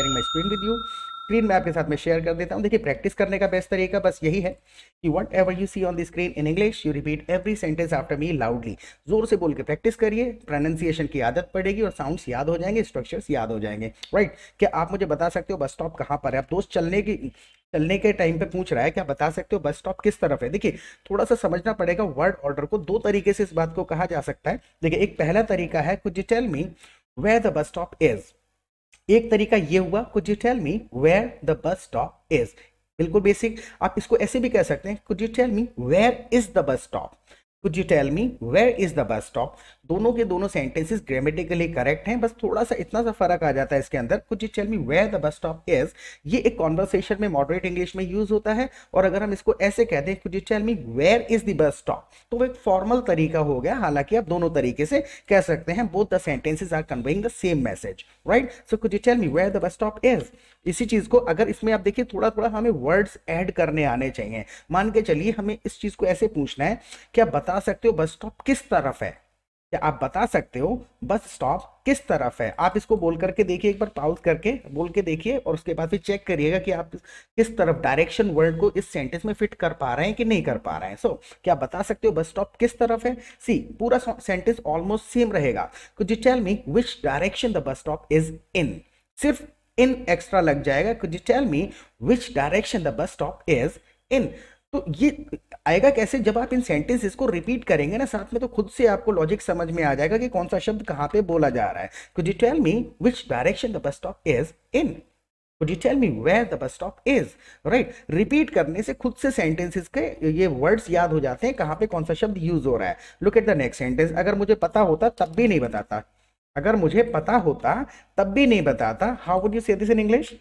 Sharing my screen with you screen में आपके साथ में शेयर कर देता हूँ देखिए प्रैक्टिस करने का बेस्ट तरीका बस यही है कि whatever you see on the screen in English you repeat every sentence after me loudly जोर से बोल के प्रैक्टिस करिए प्रोनाउंसिएशन की आदत पड़ेगी और साउंड्स याद हो जाएंगे स्ट्रक्चर्स याद हो जाएंगे राइट right? क्या आप मुझे बता सकते हो बस स्टॉप कहाँ पर है आप दोस्त चलने की चलने के टाइम पे पूछ रहा है क्या बता सकते हो बस स्टॉप किस तरफ है देखिए थोड़ा सा समझना पड़ेगा वर्ड ऑर्डर को दो तरीके से इस बात को कहा जा सकता है देखिए एक पहला तरीका है could tell me where the bus stop is एक तरीका ये हुआ could you tell me where the bus stop is बिल्कुल बेसिक आप इसको ऐसे भी कह सकते हैं could you tell me where is the bus stop could you tell me where is the bus stop दोनों के दोनों सेंटेंसेस ग्रामेटिकली करेक्ट हैं बस थोड़ा सा इतना सा फर्क आ जाता है इसके अंदर could you tell me where the bus stop is ये एक कॉन्वर्सेशन में मॉडरेट इंग्लिश में यूज होता है और अगर हम इसको ऐसे कह दें could you tell me where is the bus stop तो वो एक फॉर्मल तरीका हो गया हालांकि आप दोनों तरीके से कह सकते हैं both the sentences are conveying the same message right so could you tell me where the bus stop is इसी चीज को अगर इसमें आप देखिए थोड़ा थोड़ा हमें वर्ड्स एड करने आने चाहिए मान के चलिए हमें इस चीज को ऐसे पूछना है क्या बता बता सकते हो बस स्टॉप किस तरफ है क्या आप बता सकते हो बस स्टॉप किस तरफ है आप इसको बोल करके देखिए एक बार पाउज करके बोल के देखिए और उसके बाद फिर चेक करिएगा कि आप किस तरफ डायरेक्शन वर्ड को इस सेंटेंस में फिट कर पा रहे हैं कि नहीं कर पा रहे हैं सो so, क्या बता सकते हो बस स्टॉप किस तरफ है सी पूरा सेंटेंस ऑलमोस्ट सेम रहेगा could tell me which direction the bus stop is in सिर्फ इन एक्स्ट्रा लग जाएगा could tell me which direction the bus stop is in तो ये आएगा कैसे जब आप इन सेंटेंसेस को रिपीट करेंगे ना साथ में तो खुद से आपको लॉजिक समझ में आ जाएगा कि कौन सा शब्द कहाँ पे बोला जा रहा है could you tell me which direction the bus stop is in could you tell me where the bus stop is right repeat करने से खुद से सेंटेंसेस के ये वर्ड्स याद हो जाते हैं कहाँ पे कौन सा शब्द यूज हो रहा है look at the next sentence अगर मुझे पता होता तब भी नहीं बताता अगर मुझे पता होता तब भी नहीं बताता how would you say this in English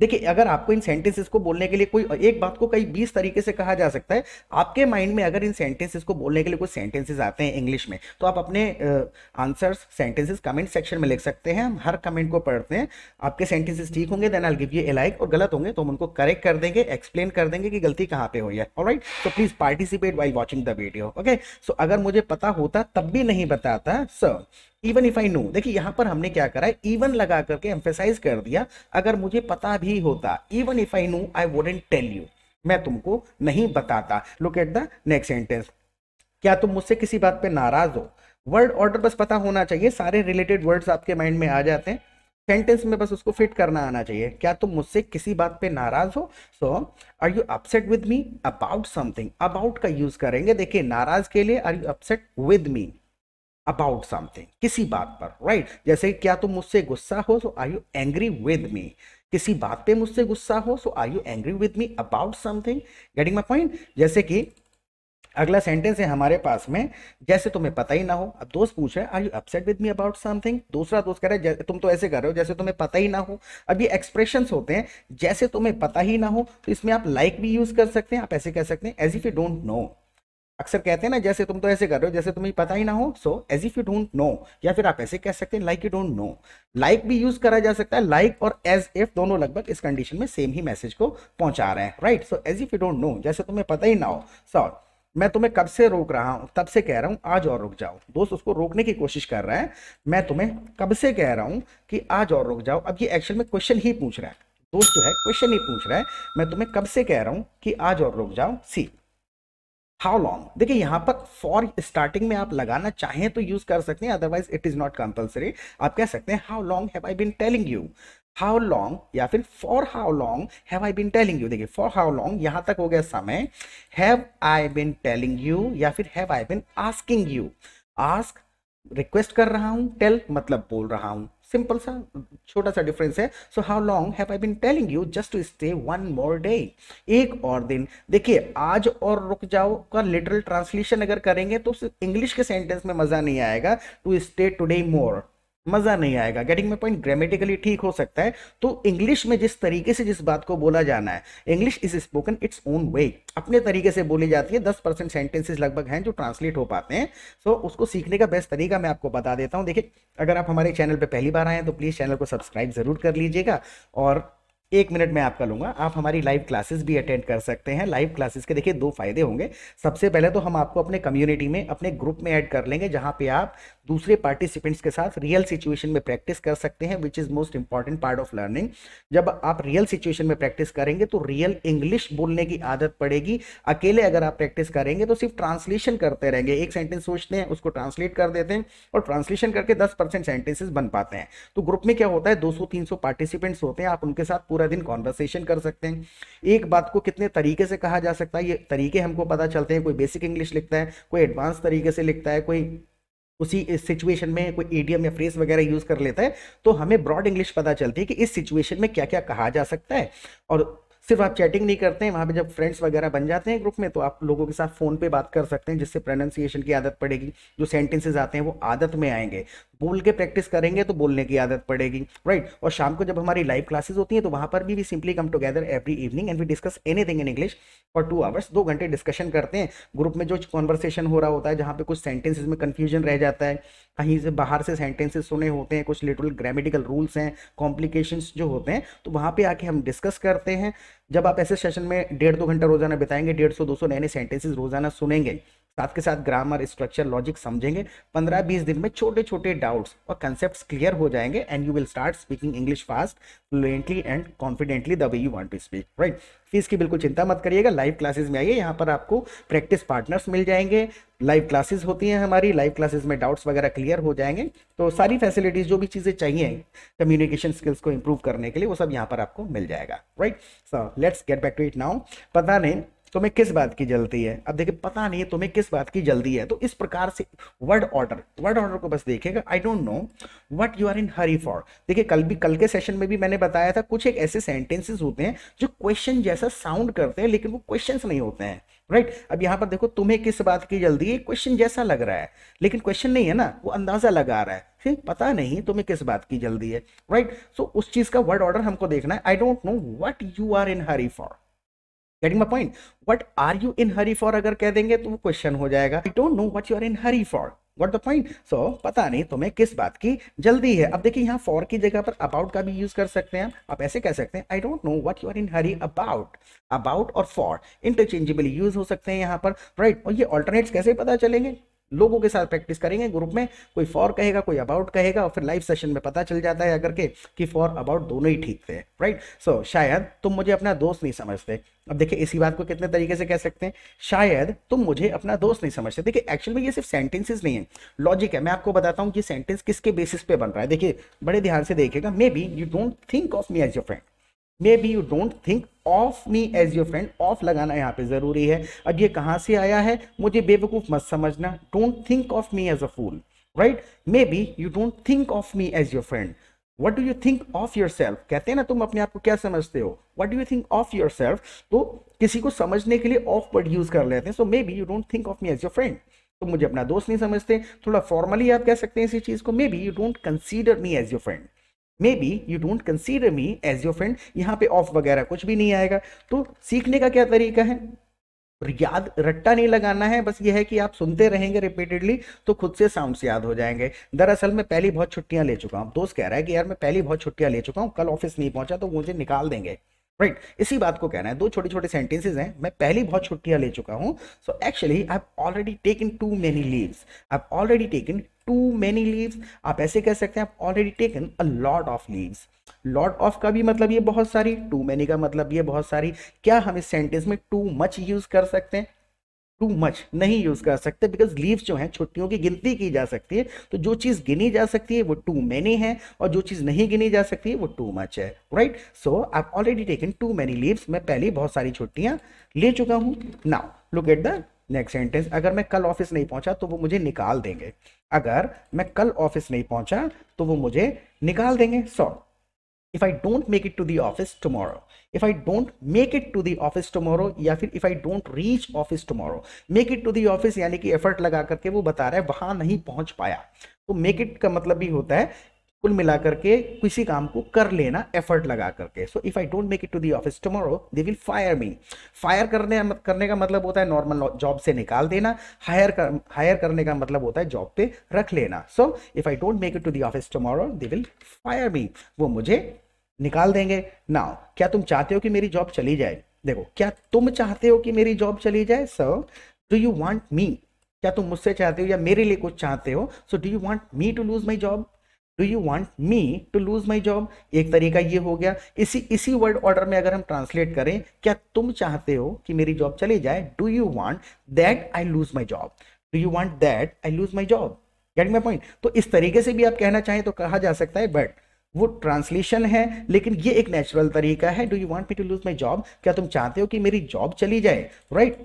देखिए अगर आपको इन सेंटेंसेस को बोलने के लिए कोई एक बात को कई बीस तरीके से कहा जा सकता है आपके माइंड में अगर इन सेंटेंसेस को बोलने के लिए कुछ सेंटेंसेस आते हैं इंग्लिश में तो आप अपने आंसर्स सेंटेंसेस कमेंट सेक्शन में लिख सकते हैं हम हर कमेंट को पढ़ते हैं आपके सेंटेंसेस ठीक होंगे then I give you a like और गलत होंगे तो हम उनको करेक्ट कर देंगे एक्सप्लेन कर देंगे कि गलती कहाँ पे हुई है और right so please participate by watching the video okay so अगर मुझे पता होता तब भी नहीं बताता sir even if I know देखिए यहां पर हमने क्या करा है इवन लगा करके एम्फेसाइज कर दिया अगर मुझे पता भी होता even if I know I wouldn't tell you मैं तुमको नहीं बताता look at the next sentence क्या तुम मुझसे किसी बात पे नाराज हो वर्ड ऑर्डर बस पता होना चाहिए सारे रिलेटेड वर्ड्स आपके माइंड में आ जाते हैं सेंटेंस में बस उसको फिट करना आना चाहिए क्या तुम मुझसे किसी बात पे नाराज हो so are you upset with me about something about का यूज करेंगे देखिए नाराज के लिए are you upset with me about something किसी बात पर राइट right? जैसे क्या तुम मुझसे गुस्सा हो so are you angry with me किसी बात पे मुझसे गुस्सा हो so are you angry with me about something getting my point जैसे कि अगला सेंटेंस है हमारे पास में जैसे तुम्हें पता ही ना हो अब दोस्त पूछ रहे are you upset with me about something दूसरा दोस्त कह रहा है तुम तो ऐसे कर रहे हो जैसे तुम्हें पता ही ना हो अब ये एक्सप्रेशंस होते हैं जैसे तुम्हें पता ही ना हो तो इसमें आप लाइक like भी यूज कर सकते हैं आप ऐसे कह सकते हैं as if you don't know अक्सर कहते हैं ना जैसे तुम तो ऐसे कर रहे हो जैसे तुम्हें पता ही ना हो so as if you don't know या फिर आप ऐसे कह सकते हैं like you don't know like भी यूज करा जा सकता है लाइक like और एज इफ दोनों लगभग इस कंडीशन में सेम ही मैसेज को पहुंचा रहे हैं right so as if you don't know जैसे तुम्हें पता ही ना हो सो so, मैं तुम्हें कब से रोक रहा हूँ तब से कह रहा हूँ आज और रुक जाओ दोस्त उसको रोकने की कोशिश कर रहा है मैं तुम्हें कब से कह रहा हूँ कि आज और रुक जाओ अब ये एक्चुअल में क्वेश्चन ही पूछ रहा है दोस्त जो है क्वेश्चन ही पूछ रहा है मैं तुम्हें कब से कह रहा हूँ कि आज और रुक जाओ सी हाउ लॉन्ग देखिए यहाँ पर फॉर स्टार्टिंग में आप लगाना चाहें तो यूज कर सकते हैं otherwise it is not compulsory आप कह सकते हैं how long have I been telling you how long या फिर for how long have I been telling you देखिए फॉर हाउ लॉन्ग यहाँ तक हो गया समय have I been telling you या फिर have I been asking you ask request कर रहा हूँ टेल मतलब बोल रहा हूँ सिंपल सा छोटा सा डिफरेंस है so how long have I been telling you just to stay one more day एक और दिन देखिए आज और रुक जाओ का लिटरल ट्रांसलेशन अगर करेंगे तो इंग्लिश के सेंटेंस में मज़ा नहीं आएगा टू स्टे टुडे मोर मज़ा नहीं आएगा गेटिंग माई पॉइंट ग्रामेटिकली ठीक हो सकता है तो इंग्लिश में जिस तरीके से जिस बात को बोला जाना है English is spoken its own way अपने तरीके से बोली जाती है दस परसेंट सेंटेंसेज लगभग हैं जो ट्रांसलेट हो पाते हैं सो so, उसको सीखने का बेस्ट तरीका मैं आपको बता देता हूँ देखिए अगर आप हमारे चैनल पर पहली बार आए हैं तो प्लीज़ चैनल को सब्सक्राइब ज़रूर कर लीजिएगा और एक मिनट में आपका लूंगा आप हमारी लाइव क्लासेस भी अटेंड कर सकते हैं लाइव क्लासेस के देखिए दो फायदे होंगे सबसे पहले तो हम आपको अपने कम्युनिटी में अपने ग्रुप में ऐड कर लेंगे जहाँ पे आप दूसरे पार्टिसिपेंट्स के साथ रियल सिचुएशन में प्रैक्टिस कर सकते हैं which is most important part of learning जब आप रियल सिचुएशन में प्रैक्टिस करेंगे तो रियल इंग्लिश बोलने की आदत पड़ेगी अकेले अगर आप प्रैक्टिस करेंगे तो सिर्फ ट्रांसलेशन करते रहेंगे एक सेंटेंस सोचते हैं उसको ट्रांसलेट कर देते हैं और ट्रांसलेशन करके दस परसेंट सेंटेंसेज बन पाते हैं तो ग्रुप में क्या होता है दो सौ तीन सौ पार्टिसिपेंट्स होते हैं आप उनके साथ पूरा दिन कॉन्वर्सेशन कर सकते हैं एक बात को कितने तरीके से कहा जा सकता है ये तरीके हमको पता चलते हैं कोई बेसिक इंग्लिश लिखता है कोई एडवांस तरीके से लिखता है कोई उसी सिचुएशन में कोई एडियम या फ्रेस वगैरह यूज़ कर लेता है तो हमें ब्रॉड इंग्लिश पता चलती है कि इस सिचुएशन में क्या क्या कहा जा सकता है और सिर्फ आप चैटिंग नहीं करते हैं वहाँ पे जब फ्रेंड्स वगैरह बन जाते हैं ग्रुप में तो आप लोगों के साथ फ़ोन पे बात कर सकते हैं जिससे प्रोनाउंसिएशन की आदत पड़ेगी जो सेंटेंसेज आते हैं वो आदत में आएंगे बोल के प्रैक्टिस करेंगे तो बोलने की आदत पड़ेगी राइट और शाम को जब हमारी लाइव क्लासेज होती हैं तो वहाँ पर भी we simply come together every evening and we discuss any in English for two hours दो घंटे डिस्कशन करते हैं ग्रुप में जो कॉन्वर्सेशन हो रहा होता है जहाँ पे कुछ सेंटेंसेज में कन्फ्यूजन रह जाता है कहीं से बाहर से सेंटेंसेस सुने होते हैं कुछ लिटरल ग्रामेटिकल रूल्स हैं कॉम्प्लिकेशंस जो होते हैं तो वहाँ पे आके हम डिस्कस करते हैं जब आप ऐसे सेशन में डेढ़ दो घंटा रोजाना बिताएंगे डेढ़ सौ दो सौ नए नए सेंटेंसेज रोजाना सुनेंगे साथ के साथ ग्रामर स्ट्रक्चर लॉजिक समझेंगे पंद्रह बीस दिन में छोटे छोटे डाउट्स और कंसेप्ट क्लियर हो जाएंगे and you will start speaking English fast fluently and confidently the way you want to speak right fees की बिल्कुल चिंता मत करिएगा लाइव क्लासेस में आइए यहाँ पर आपको प्रैक्टिस पार्टनर्स मिल जाएंगे लाइव क्लासेस होती हैं हमारी लाइव क्लासेस में डाउट्स वगैरह क्लियर हो जाएंगे तो सारी फैसिलिटीज़ जो भी चीज़ें चाहिए कम्युनिकेशन स्किल्स को इम्प्रूव करने के लिए वो सब यहाँ पर आपको मिल जाएगा right so let's get back to it now पता नहीं तुम्हें किस बात की जल्दी है अब देखिए पता नहीं है तुम्हें किस बात की जल्दी है तो इस प्रकार से वर्ड ऑर्डर वर्ड ऑर्डर को बस देखिएगा I don't know what you are in hurry for देखिए कल भी कल के सेशन में भी मैंने बताया था कुछ एक ऐसे सेंटेंसेस होते हैं जो क्वेश्चन जैसा साउंड करते हैं लेकिन वो क्वेश्चन नहीं होते हैं राइट right? अब यहाँ पर देखो तुम्हें किस बात की जल्दी है क्वेश्चन जैसा लग रहा है लेकिन क्वेश्चन नहीं है ना वो अंदाजा लगा रहा है ठीक पता नहीं तुम्हें किस बात की जल्दी है राइट right? सो so, उस चीज का वर्ड ऑर्डर हमको देखना है I don't know what you are in hurry for getting my point what are you in hurry for अगर कह देंगे तो वो क्वेश्चन हो जाएगा I don't know what you are in hurry for what the point so पता नहीं तुम्हें किस बात की जल्दी है अब देखिए यहाँ फॉर की जगह पर अबाउट का भी यूज कर सकते हैं आप ऐसे कह सकते हैं I don't know what you are in hurry about about और फॉर इंटरचेंजेबली यूज हो सकते हैं यहाँ पर राइट right? और ये ऑल्टरनेट्स कैसे पता चलेंगे लोगों के साथ प्रैक्टिस करेंगे ग्रुप में कोई फॉर कहेगा कोई अबाउट कहेगा और फिर लाइव सेशन में पता चल जाता है अगर के कि फॉर अबाउट दोनों ही ठीक थे राइट सो so, शायद तुम मुझे अपना दोस्त नहीं समझते अब देखिए इसी बात को कितने तरीके से कह सकते हैं शायद तुम मुझे अपना दोस्त नहीं समझते देखिए एक्चुअल में ये सिर्फ सेंटेंसेस नहीं है लॉजिक है मैं आपको बताता हूँ कि सेंटेंस किसके बेसिस पे बन रहा है देखिए बड़े ध्यान से देखिएगा maybe you don't think of me as your friend maybe you don't think of me as your friend of लगाना यहाँ पे ज़रूरी है अब ये कहाँ से आया है मुझे बेवकूफ़ मत समझना don't think of me as a fool right maybe you don't think of me as your friend what do you think of yourself कहते हैं ना तुम अपने आप को क्या समझते हो what do you think of yourself तो किसी को समझने के लिए ऑफ वर्ड यूज़ कर लेते हैं so maybe you don't think of me as your friend तो मुझे अपना दोस्त नहीं समझते थोड़ा फॉर्मली आप कह सकते हैं इसी चीज़ को maybe you don't consider me as your friend maybe you don't consider me as your friend यहाँ पे ऑफ वगैरह कुछ भी नहीं आएगा तो सीखने का क्या तरीका है याद रट्टा नहीं लगाना है बस यह है कि आप सुनते रहेंगे रिपीटेडली तो खुद से साउंड याद हो जाएंगे दरअसल मैं पहली बहुत छुट्टियां ले चुका हूं दोस्त कह रहा है कि यार मैं पहली बहुत छुट्टियां ले चुका हूं कल ऑफिस नहीं पहुंचा तो मुझे निकाल देंगे राइट right. इसी बात को कहना है दो छोटे छोटे सेंटेंसेस हैं मैं पहले बहुत छुट्टियां ले चुका हूं so actually I have already taken too many leaves I have already taken too many leaves आप ऐसे कह सकते हैं already taken a lot of leaves lot of का भी मतलब ये बहुत सारी टू मैनी का मतलब ये बहुत सारी क्या हम इस सेंटेंस में टू मच यूज कर सकते हैं टू मच नहीं यूज कर सकते बिकॉज लीव जो है छुट्टियों की गिनती की जा सकती है तो जो चीज गिनी जा सकती है वो टू मैनी है और जो चीज नहीं गिनी जा सकती है वो टू मच है right so I already taken too many leaves मैं पहले बहुत सारी छुट्टियां ले चुका हूं now look at the next sentence अगर मैं कल ऑफिस नहीं पहुंचा तो वो मुझे निकाल देंगे अगर मैं कल ऑफिस नहीं पहुंचा तो वो मुझे निकाल देंगे so if I don't make it to the office tomorrow, if I don't make it to the office tomorrow या फिर if I don't reach office tomorrow, make it to the office यानी कि एफर्ट लगा करके वो बता रहा है वहां नहीं पहुंच पाया तो मेक इट का मतलब भी होता है कुल मिलाकर के किसी काम को कर लेना एफर्ट लगा करके so if I don't make it to the office tomorrow they will fire me fire करने करने का मतलब होता है नॉर्मल जॉब से निकाल देना हायर कर हायर करने का मतलब होता है जॉब पे रख लेना so if I don't make it to the office tomorrow they will fire me वो मुझे निकाल देंगे ना क्या तुम चाहते हो कि मेरी जॉब चली जाए देखो क्या तुम चाहते हो कि मेरी जॉब चली जाए sir do you want me क्या तुम मुझसे चाहते हो या मेरे लिए कुछ चाहते हो so do you want me to lose my job do you want me to lose my job एक तरीका ये हो गया इसी इसी वर्ड ऑर्डर में अगर हम ट्रांसलेट करें क्या तुम चाहते हो कि मेरी जॉब चली जाए do you want that I lose my job do you want that I lose my job get my point तो इस तरीके से भी आप कहना चाहें तो कहा जा सकता है बट वो ट्रांसलेशन है लेकिन ये एक नेचुरल तरीका है do you want me to lose my job क्या तुम चाहते हो कि मेरी जॉब चली जाए right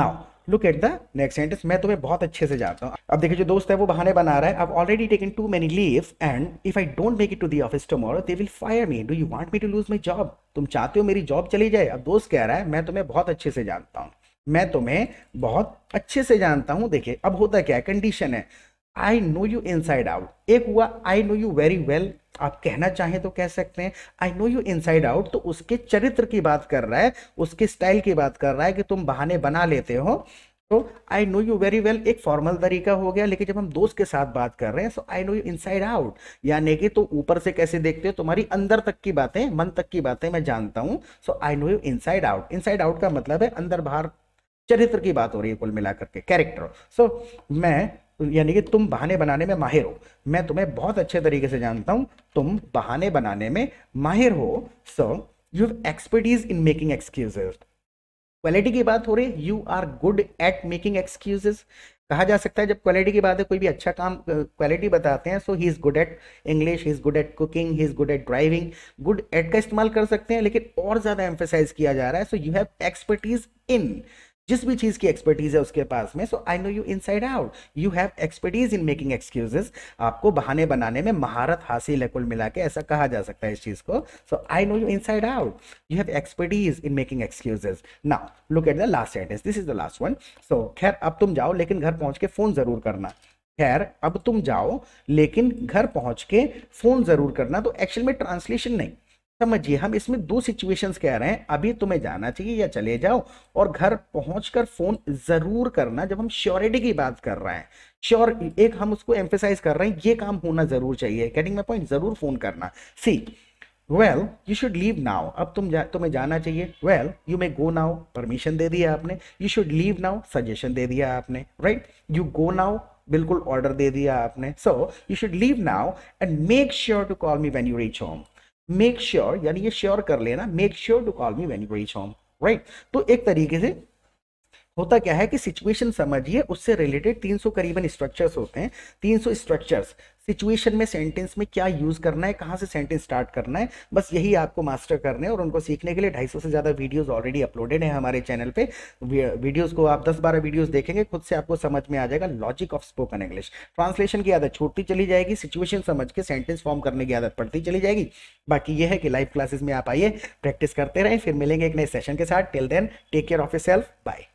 now look at the next sentence मैं तुम्हें बहुत अच्छे से जानता हूँ अब देखिए जो दोस्त है वो बहाने बना रहा है अब already taken too many leave and if I don't make it to the office tomorrow they will fire me do you want me to lose my job तुम चाहते हो मेरी जॉब चली जाए अब दोस्त कह रहा है मैं तुम्हें बहुत अच्छे से जानता हूँ मैं तुम्हें बहुत अच्छे से जानता हूँ देखिए अब होता क्या है कंडीशन है I know you inside out एक हुआ I know you very well आप कहना चाहें तो कह सकते हैं I know you inside out तो उसके चरित्र की बात कर रहा है उसके स्टाइल की बात कर रहा है कि तुम बहाने बना लेते हो तो I know you very well एक फॉर्मल तरीका हो गया लेकिन जब हम दोस्त के साथ बात कर रहे हैं so I know you inside out यानी कि तुम तो ऊपर से कैसे देखते हो तुम्हारी अंदर तक की बातें मन तक की बातें मैं जानता हूँ so I know you inside out inside out का मतलब है अंदर बाहर चरित्र की बात हो रही है कुल मिलाकर के कैरेक्टर सो so, मैं यानी कि तुम बहाने बनाने में माहिर हो मैं तुम्हें बहुत अच्छे तरीके से जानता हूँ तुम बहाने बनाने में माहिर हो so you have expertise in making excuses quality की बात हो रही है you are good at making excuses कहा जा सकता है जब क्वालिटी की बात है कोई भी अच्छा काम क्वालिटी बताते हैं so he is good at English he is good at cooking he is good at driving good at का इस्तेमाल कर सकते हैं लेकिन और ज़्यादा एम्फेसाइज किया जा रहा है so you have expertise in जिस भी चीज़ की एक्सपर्टीज़ है उसके पास में so I know you inside out you have expertise in making excuses आपको बहाने बनाने में महारत हासिल है कुल मिला के ऐसा कहा जा सकता है इस चीज़ को so I know you inside out you have expertise in making excuses now look at the last sentence this is the last one so खैर अब तुम जाओ लेकिन घर पहुँच के फ़ोन ज़रूर करना खैर अब तुम जाओ लेकिन घर पहुंच के फ़ोन ज़रूर करना तो एक्चुअल में ट्रांसलेशन नहीं समझिए हम इसमें दो सिचुएशंस कह रहे हैं अभी तुम्हें जाना चाहिए या चले जाओ और घर पहुंचकर फोन जरूर करना जब हम श्योरिटी की बात कर रहे हैं श्योर एक हम उसको एम्फेसाइज कर रहे हैं ये काम होना जरूर चाहिए कैटिंग माई पॉइंट जरूर फोन करना see well you should leave now अब तुम जा, तुम्हें जाना चाहिए well you may go now permission दे दिया आपने you should leave now suggestion दे दिया आपने राइट यू गो नाउ बिल्कुल ऑर्डर दे दिया आपने so you should leave now and make sure to call me when you reach home make sure यानी ये श्योर कर लेना make sure to call me when you reach home right तो एक तरीके से होता क्या है कि सिचुएशन समझिए उससे रिलेटेड 300 करीबन स्ट्रक्चर्स होते हैं 300 स्ट्रक्चर्स सिचुएशन में सेंटेंस में क्या यूज़ करना है कहाँ से सेंटेंस स्टार्ट करना है बस यही आपको मास्टर करने और उनको सीखने के लिए 250 से ज़्यादा वीडियोस ऑलरेडी अपलोडेड है हमारे चैनल पे वीडियोस को आप 10 बारह वीडियोस देखेंगे खुद से आपको समझ में आ जाएगा logic of spoken English translation की आदत छूटती चली जाएगी सिचुएशन समझ के सेंटेंस फॉर्म करने की आदत पड़ती चली जाएगी बाकी ये है कि लाइव क्लासेस में आप आइए प्रैक्टिस करते रहें फिर मिलेंगे एक नए सेशन के साथ till then take care of a self bye